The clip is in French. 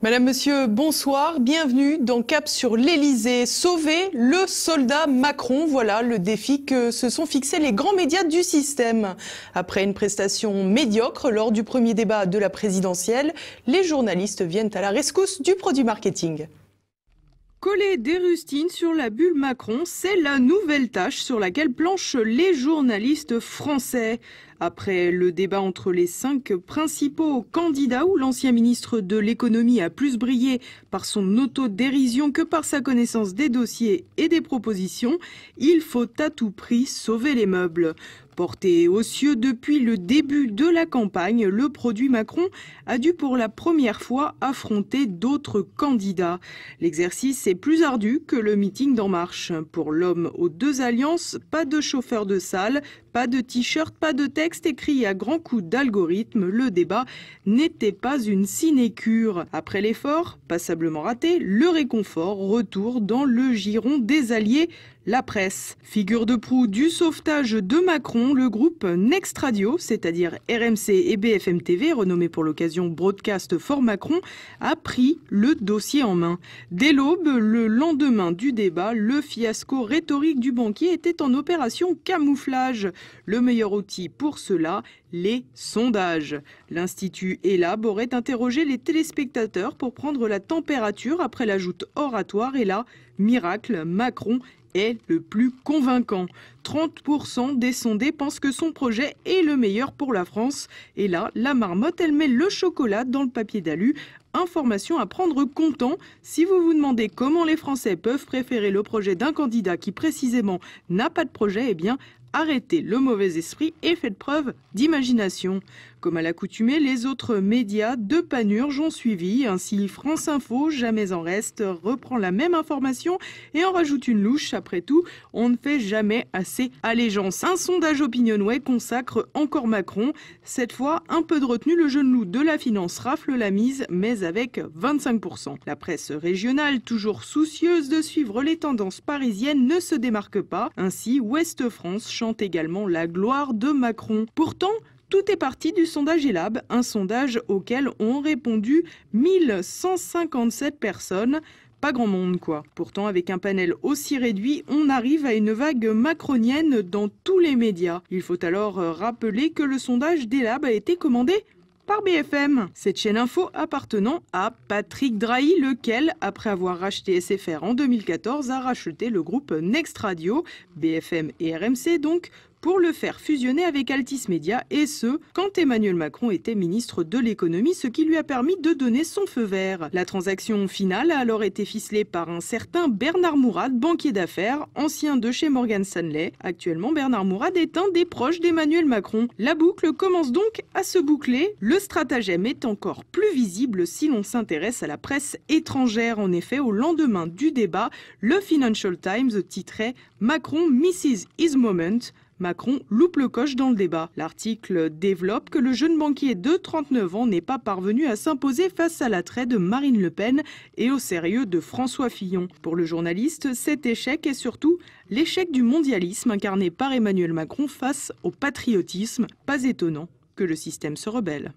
Madame, Monsieur, bonsoir. Bienvenue dans Cap sur l'Elysée. Sauver le soldat Macron. Voilà le défi que se sont fixés les grands médias du système. Après une prestation médiocre lors du premier débat de la présidentielle, les journalistes viennent à la rescousse du produit marketing. Coller des rustines sur la bulle Macron, c'est la nouvelle tâche sur laquelle planchent les journalistes français. Après le débat entre les cinq principaux candidats où l'ancien ministre de l'économie a plus brillé par son autodérision que par sa connaissance des dossiers et des propositions, il faut à tout prix sauver les meubles. Porté aux cieux depuis le début de la campagne, le produit Macron a dû pour la première fois affronter d'autres candidats. L'exercice est plus ardu que le meeting d'En Marche. Pour l'homme aux deux alliances, pas de chauffeur de salle, pas de t-shirt, pas de texte écrit à grands coups d'algorithme, le débat n'était pas une sinécure. Après l'effort, passablement raté, le réconfort, retour dans le giron des alliés, la presse. Figure de proue du sauvetage de Macron, le groupe Next Radio, c'est-à-dire RMC et BFM TV, renommé pour l'occasion Broadcast for Macron, a pris le dossier en main. Dès l'aube, le lendemain du débat, le fiasco rhétorique du banquier était en opération camouflage. Le meilleur outil pour cela, les sondages. L'Institut ELAB aurait interrogé les téléspectateurs pour prendre la température après l'ajoute oratoire et là, miracle, Macron est le plus convaincant. 30% des sondés pensent que son projet est le meilleur pour la France. Et là, la marmotte, elle met le chocolat dans le papier d'alu. Information à prendre comptant. Si vous vous demandez comment les Français peuvent préférer le projet d'un candidat qui précisément n'a pas de projet, eh bien, arrêtez le mauvais esprit et faites preuve d'imagination. Comme à l'accoutumée, les autres médias de Panurge ont suivi. Ainsi, France Info, jamais en reste, reprend la même information et en rajoute une louche. Après tout, on ne fait jamais assez allégeance. Un sondage OpinionWay consacre encore Macron. Cette fois, un peu de retenue, le jeune loup de la finance rafle la mise, mais avec 25%. La presse régionale, toujours soucieuse de suivre les tendances parisiennes, ne se démarque pas. Ainsi, Ouest France chante également la gloire de Macron. Pourtant, tout est parti du sondage ELAB, un sondage auquel ont répondu 1157 personnes. Pas grand monde, quoi. Pourtant, avec un panel aussi réduit, on arrive à une vague macronienne dans tous les médias. Il faut alors euh, rappeler que le sondage d'ELAB a été commandé par BFM. Cette chaîne info appartenant à Patrick Drahi, lequel, après avoir racheté SFR en 2014, a racheté le groupe Next Radio, BFM et RMC donc, pour le faire fusionner avec Altis Media, et ce, quand Emmanuel Macron était ministre de l'économie, ce qui lui a permis de donner son feu vert. La transaction finale a alors été ficelée par un certain Bernard Mourad, banquier d'affaires, ancien de chez Morgan Stanley. Actuellement, Bernard Mourad est un des proches d'Emmanuel Macron. La boucle commence donc à se boucler. Le stratagème est encore plus visible si l'on s'intéresse à la presse étrangère. En effet, au lendemain du débat, le Financial Times titrait Macron misses his moment Macron loupe le coche dans le débat. L'article développe que le jeune banquier de 39 ans n'est pas parvenu à s'imposer face à l'attrait de Marine Le Pen et au sérieux de François Fillon. Pour le journaliste, cet échec est surtout l'échec du mondialisme incarné par Emmanuel Macron face au patriotisme. Pas étonnant que le système se rebelle.